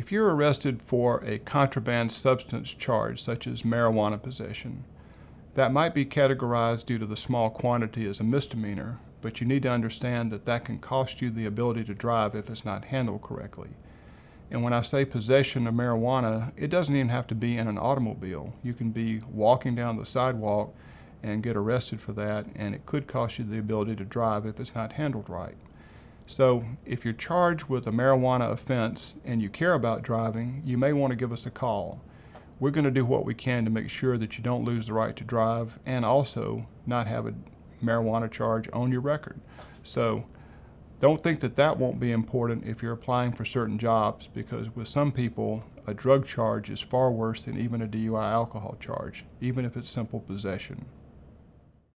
if you're arrested for a contraband substance charge, such as marijuana possession, that might be categorized due to the small quantity as a misdemeanor, but you need to understand that that can cost you the ability to drive if it's not handled correctly. And when I say possession of marijuana, it doesn't even have to be in an automobile. You can be walking down the sidewalk and get arrested for that, and it could cost you the ability to drive if it's not handled right. So if you're charged with a marijuana offense and you care about driving, you may want to give us a call. We're going to do what we can to make sure that you don't lose the right to drive and also not have a marijuana charge on your record. So don't think that that won't be important if you're applying for certain jobs because with some people, a drug charge is far worse than even a DUI alcohol charge, even if it's simple possession.